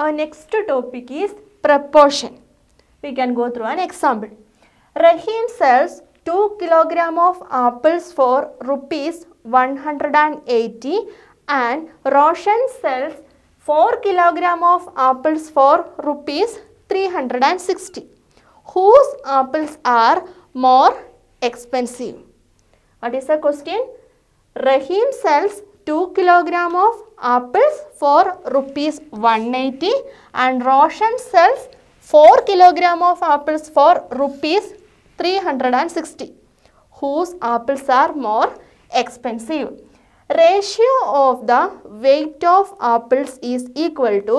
Our next topic is proportion. We can go through an example. Rahim sells 2 kilogram of apples for rupees 180 and Roshan sells 4 kilogram of apples for rupees 360. Whose apples are more expensive? What is the question? Rahim sells 2 kilogram of apples for rupees 180 and Roshan sells 4 kilogram of apples for rupees 360 whose apples are more expensive. Ratio of the weight of apples is equal to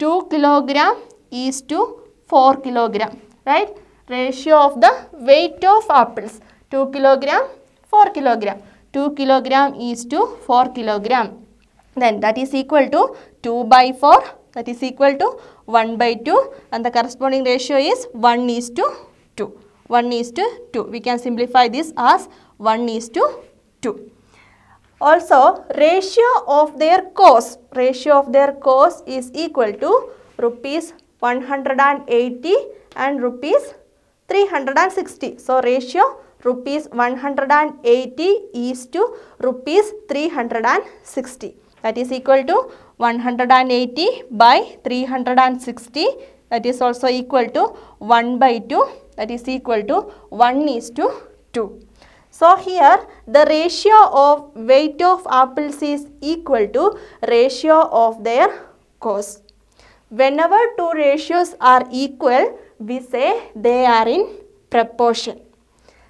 2 kilogram is to 4 kilogram right ratio of the weight of apples 2 kilogram 4 kilogram 2 kilogram is to 4 kilogram. Then that is equal to 2 by 4 that is equal to 1 by 2 and the corresponding ratio is 1 is to 2. 1 is to 2. We can simplify this as 1 is to 2. Also ratio of their cost, ratio of their cost is equal to rupees 180 and rupees 360. So ratio rupees 180 is to rupees 360 that is equal to 180 by 360 that is also equal to 1 by 2 that is equal to 1 is to 2. So here the ratio of weight of apples is equal to ratio of their cost. Whenever two ratios are equal, we say they are in proportion.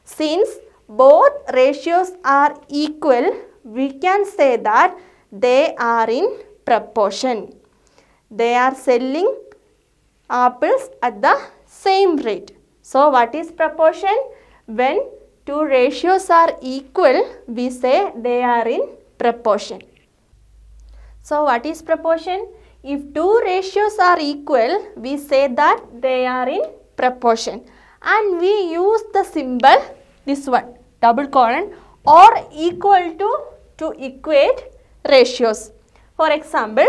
Since both ratios are equal, we can say that they are in proportion. They are selling apples at the same rate. So, what is proportion? When two ratios are equal, we say they are in proportion. So, what is proportion? If two ratios are equal, we say that they are in proportion and we use the symbol this one double colon or equal to to equate ratios. For example,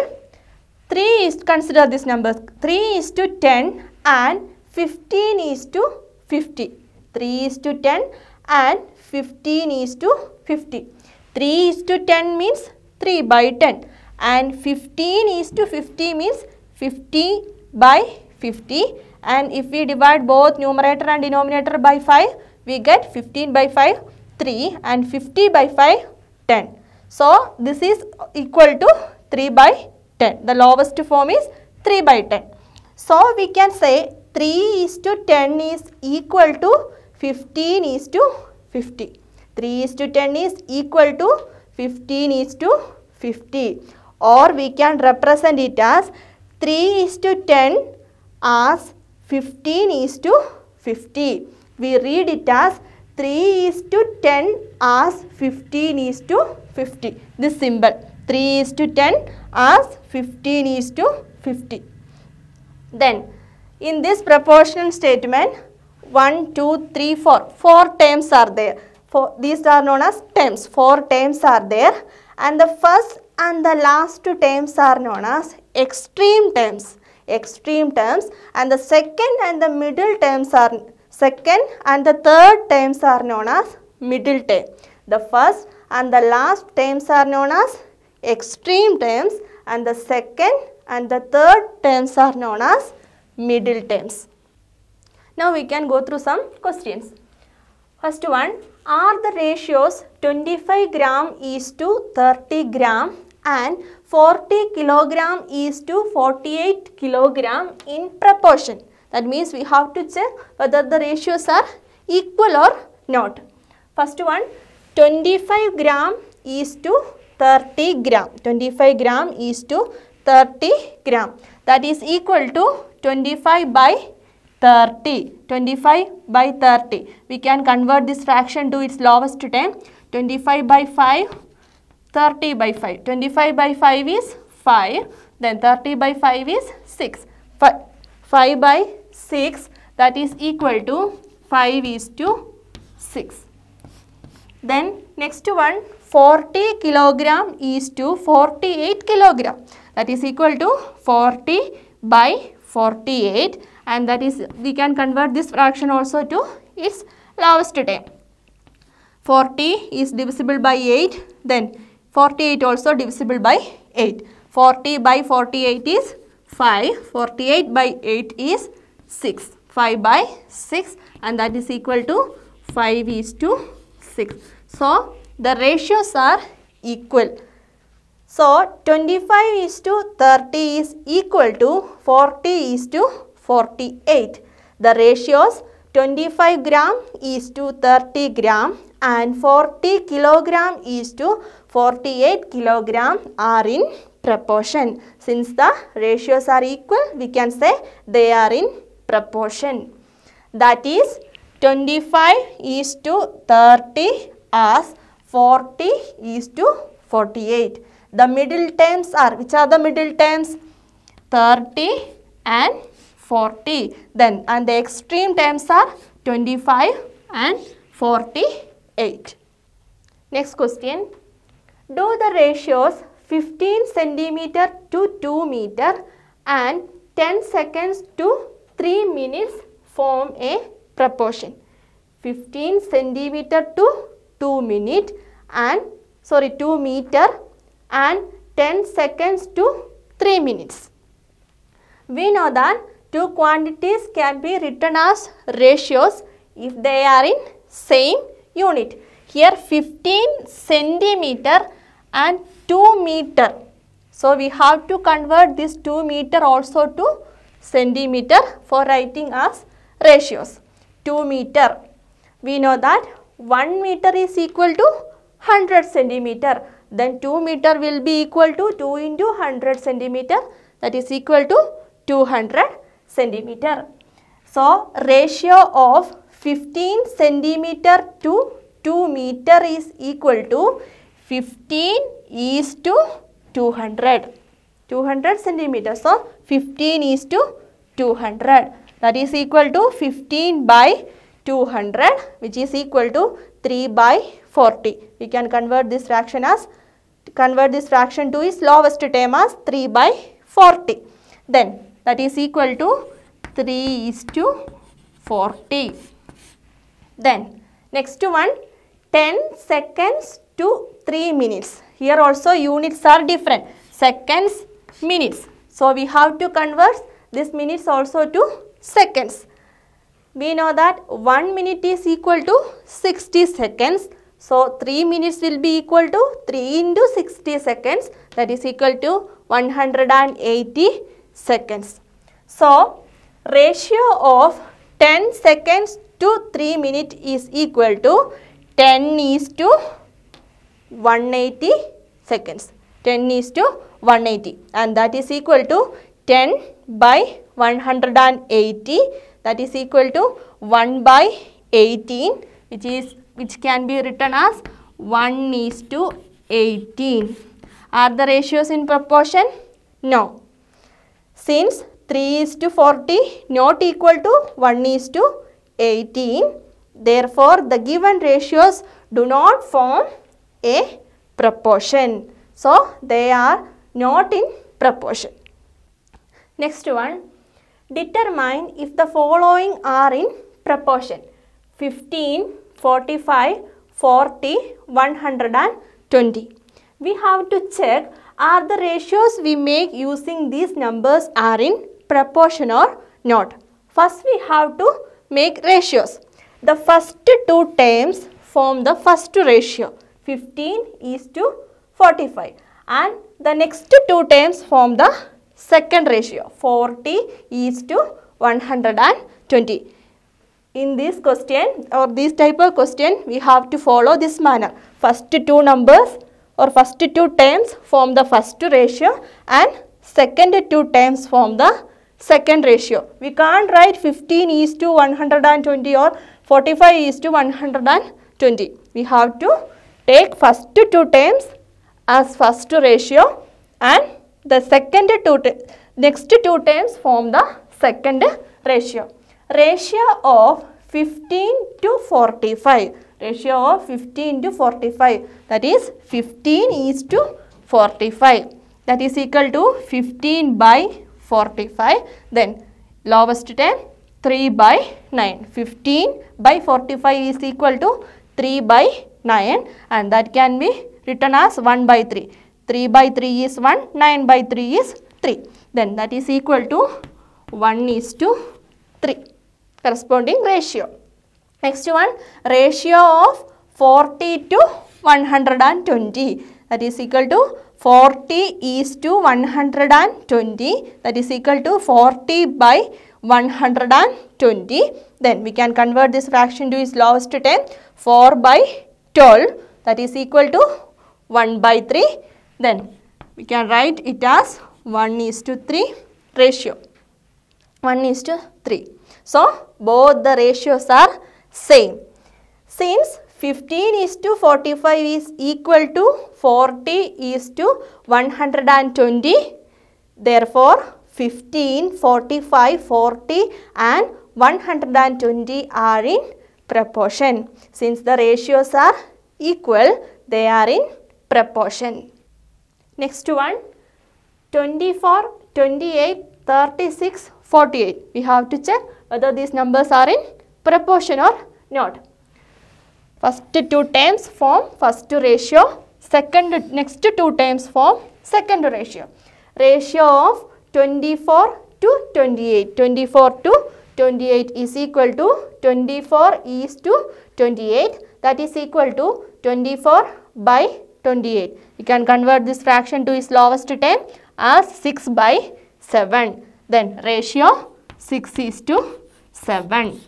3 is consider this number 3 is to 10 and 15 is to 50. 3 is to 10 and 15 is to 50. 3 is to 10 means 3 by 10 and 15 is to 50 means 50 by 50 and if we divide both numerator and denominator by 5 we get 15 by 5 3 and 50 by 5 10. So this is equal to 3 by 10 the lowest form is 3 by 10. So we can say 3 is to 10 is equal to 15 is to 50. 3 is to 10 is equal to 15 is to 50 or we can represent it as 3 is to 10 as 15 is to 50. We read it as 3 is to 10 as 15 is to 50. This symbol 3 is to 10 as 15 is to 50. Then in this proportional statement 1, 2, 3, 4. 4 terms are there. Four, these are known as terms. 4 terms are there and the first and the last two terms are known as extreme terms extreme terms and the second and the middle terms are second and the third terms are known as middle term. The first and the last terms are known as extreme terms and the second and the third terms are known as middle terms. Now we can go through some questions. First one, are the ratios 25 gram is to 30 gram and 40 kilogram is to 48 kilogram in proportion. That means we have to check whether the ratios are equal or not. First one 25 gram is to 30 gram. 25 gram is to 30 gram. That is equal to 25 by 30. 25 by 30. We can convert this fraction to its lowest term. 25 by 5 30 by 5. 25 by 5 is 5. Then 30 by 5 is 6. 5, 5 by 6 that is equal to 5 is to 6. Then next one 40 kilogram is to 48 kilogram that is equal to 40 by 48 and that is we can convert this fraction also to its lowest term. 40 is divisible by 8 then 48 also divisible by 8. 40 by 48 is 5. 48 by 8 is 6. 5 by 6 and that is equal to 5 is to 6. So, the ratios are equal. So, 25 is to 30 is equal to 40 is to 48. The ratios 25 gram is to 30 gram and 40 kilogram is to 48 kilogram are in proportion. Since the ratios are equal, we can say they are in proportion. That is 25 is to 30 as 40 is to 48. The middle terms are, which are the middle terms? 30 and 40. Then, and the extreme terms are 25 and 48. Next question. Do the ratios 15 centimeter to 2 meter and 10 seconds to 3 minutes form a proportion. 15 centimeter to 2 minute and sorry 2 meter and 10 seconds to 3 minutes. We know that two quantities can be written as ratios if they are in same unit here 15 centimeter and 2 meter. So we have to convert this 2 meter also to centimeter for writing as ratios. 2 meter. We know that 1 meter is equal to 100 centimeter. Then 2 meter will be equal to 2 into 100 centimeter that is equal to 200 centimeter. So ratio of 15 centimeter to 2 meter is equal to 15 is to 200. 200 centimeters. So, 15 is to 200. That is equal to 15 by 200 which is equal to 3 by 40. We can convert this fraction as convert this fraction to its lowest term as 3 by 40. Then that is equal to 3 is to 40. Then next one 10 seconds to 3 minutes. Here also units are different. Seconds, minutes. So we have to convert this minutes also to seconds. We know that 1 minute is equal to 60 seconds. So 3 minutes will be equal to 3 into 60 seconds that is equal to 180 seconds. So ratio of 10 seconds to 3 minute is equal to 10 is to 180 seconds. 10 is to 180 and that is equal to 10 by 180 that is equal to 1 by 18 which is which can be written as 1 is to 18. Are the ratios in proportion? No. Since 3 is to 40 not equal to 1 is to 18 Therefore, the given ratios do not form a proportion. So, they are not in proportion. Next one, determine if the following are in proportion. 15, 45, 40, 120. We have to check are the ratios we make using these numbers are in proportion or not. First we have to make ratios the first two terms form the first ratio 15 is to 45 and the next two terms form the second ratio 40 is to 120. In this question or this type of question we have to follow this manner. First two numbers or first two terms form the first ratio and second two terms form the second ratio. We can't write 15 is to 120 or 45 is to 120. We have to take first two terms as first ratio and the second two next two terms form the second ratio. Ratio of 15 to 45. Ratio of 15 to 45 that is 15 is to 45 that is equal to 15 by 45 then lowest term 3 by 9. 15 by 45 is equal to 3 by 9 and that can be written as 1 by 3. 3 by 3 is 1, 9 by 3 is 3. Then that is equal to 1 is to 3 corresponding ratio. Next one ratio of 40 to 120 that is equal to 40 is to 120 that is equal to 40 by 120 then we can convert this fraction to its lowest 10 4 by 12 that is equal to 1 by 3 then we can write it as 1 is to 3 ratio 1 is to 3 so both the ratios are same since 15 is to 45 is equal to 40 is to 120 therefore 15, 45, 40 and 120 are in proportion. Since the ratios are equal, they are in proportion. Next one, 24, 28, 36, 48. We have to check whether these numbers are in proportion or not. First two times form first ratio, second next two times form second ratio. Ratio of 24 to 28. 24 to 28 is equal to 24 is to 28 that is equal to 24 by 28. You can convert this fraction to its lowest 10 as 6 by 7. Then ratio 6 is to 7.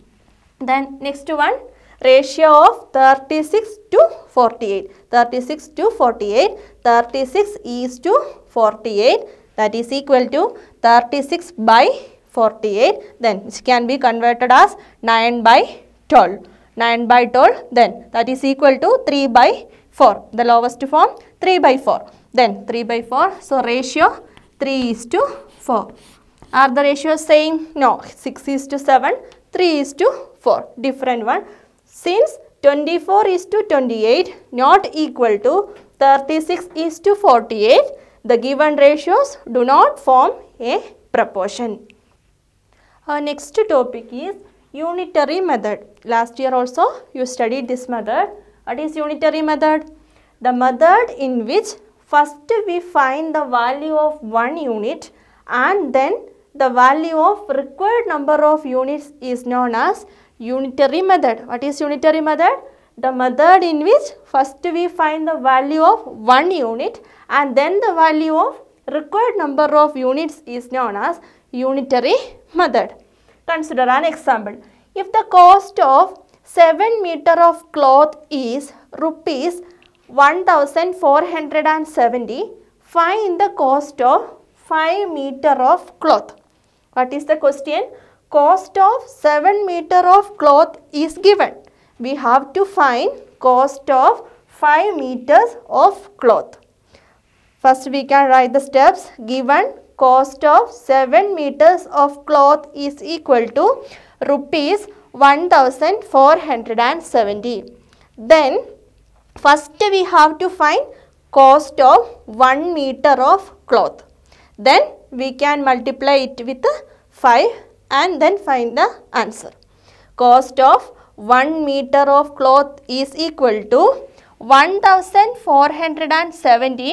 Then next one ratio of 36 to 48. 36 to 48. 36 is to 48 that is equal to 36 by 48 then which can be converted as 9 by 12. 9 by 12 then that is equal to 3 by 4 the lowest form 3 by 4 then 3 by 4 so ratio 3 is to 4. Are the ratios same? No 6 is to 7 3 is to 4 different one since 24 is to 28 not equal to 36 is to 48 the given ratios do not form a proportion. Our next topic is unitary method. Last year also you studied this method. What is unitary method? The method in which first we find the value of one unit and then the value of required number of units is known as unitary method. What is unitary method? The method in which first we find the value of one unit and then the value of required number of units is known as unitary method. Consider an example. If the cost of 7 meter of cloth is rupees 1470, find the cost of 5 meter of cloth. What is the question? Cost of 7 meter of cloth is given. We have to find cost of 5 meters of cloth. First we can write the steps given cost of 7 meters of cloth is equal to rupees 1470. Then first we have to find cost of 1 meter of cloth. Then we can multiply it with 5 and then find the answer. Cost of 1 meter of cloth is equal to 1470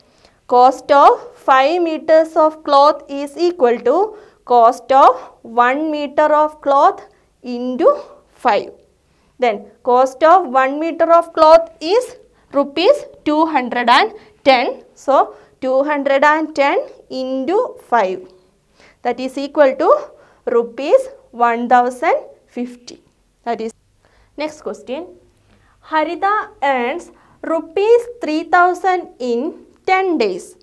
Cost of 5 meters of cloth is equal to cost of 1 meter of cloth into 5. Then cost of 1 meter of cloth is rupees 210. So 210 into 5 that is equal to rupees 1050. That is next question. Harita earns rupees 3000 in 10 days.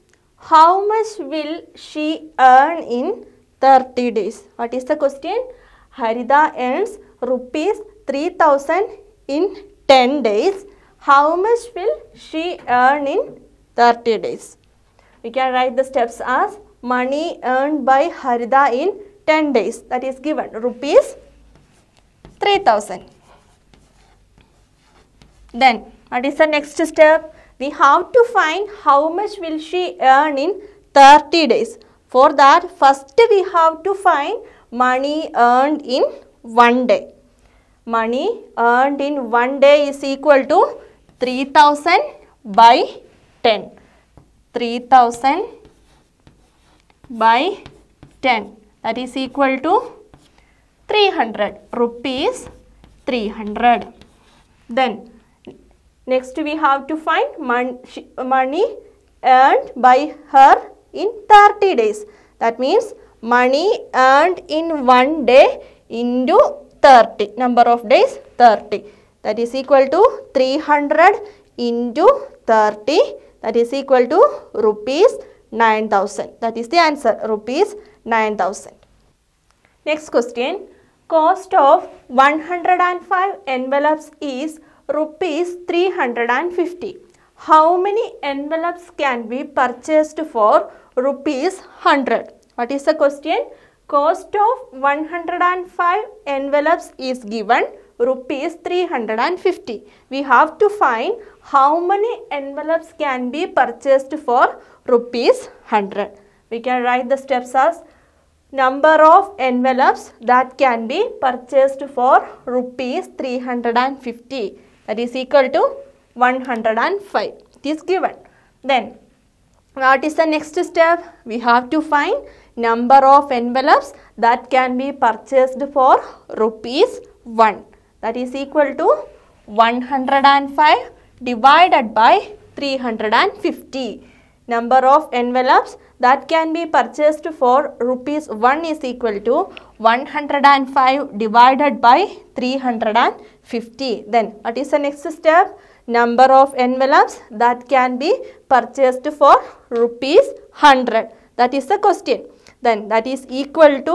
How much will she earn in 30 days? What is the question? Harida earns rupees 3000 in 10 days. How much will she earn in 30 days? We can write the steps as money earned by Harida in 10 days. That is given rupees 3000. Then what is the next step? we have to find how much will she earn in 30 days. For that, first we have to find money earned in one day. Money earned in one day is equal to 3000 by 10. 3000 by 10 that is equal to 300 rupees 300. Then Next we have to find money earned by her in 30 days. That means money earned in one day into 30 number of days 30 that is equal to 300 into 30 that is equal to rupees 9000 that is the answer rupees 9000 next question cost of 105 envelopes is rupees 350. How many envelopes can be purchased for rupees 100? What is the question? Cost of 105 envelopes is given rupees 350. We have to find how many envelopes can be purchased for rupees 100. We can write the steps as number of envelopes that can be purchased for rupees 350 that is equal to 105 it is given then what is the next step we have to find number of envelopes that can be purchased for rupees 1 that is equal to 105 divided by 350 number of envelopes that can be purchased for rupees 1 is equal to 105 divided by 350 50. Then what is the next step? Number of envelopes that can be purchased for rupees 100. That is the question. Then that is equal to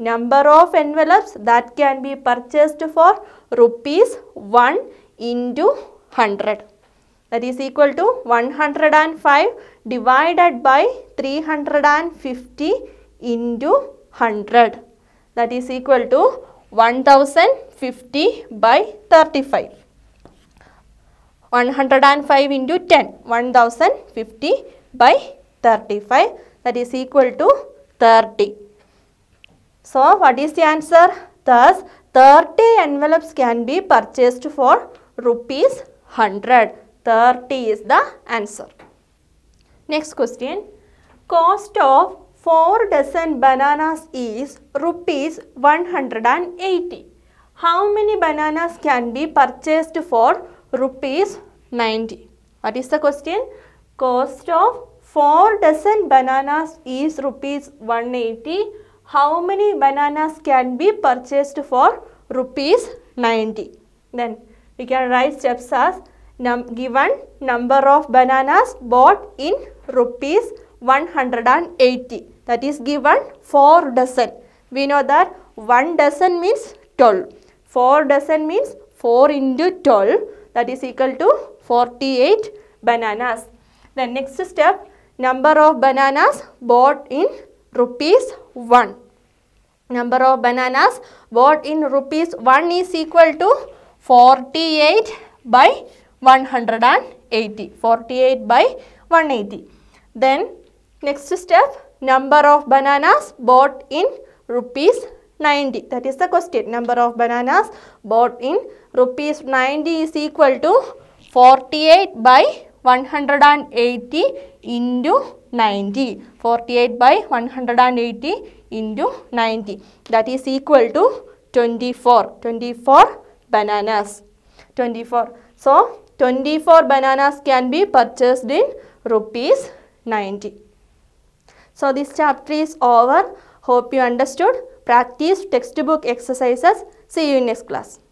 number of envelopes that can be purchased for rupees 1 into 100 that is equal to 105 divided by 350 into 100 that is equal to 1000 50 by 35. 105 into 10, 1050 by 35 that is equal to 30. So, what is the answer? Thus, 30 envelopes can be purchased for rupees 100. 30 is the answer. Next question. Cost of 4 dozen bananas is rupees 180 how many bananas can be purchased for rupees 90? What is the question? Cost of 4 dozen bananas is rupees 180. How many bananas can be purchased for rupees 90? Then we can write steps as num given number of bananas bought in rupees 180. That is given 4 dozen. We know that 1 dozen means 12. 4 dozen means 4 into 12 that is equal to 48 bananas. The next step number of bananas bought in rupees 1. Number of bananas bought in rupees 1 is equal to 48 by 180. 48 by 180. Then next step number of bananas bought in rupees 90. That is the question. Number of bananas bought in rupees 90 is equal to 48 by 180 into 90. 48 by 180 into 90. That is equal to 24. 24 bananas. 24. So, 24 bananas can be purchased in rupees 90. So, this chapter is over. Hope you understood. Practice textbook exercises. See you in next class.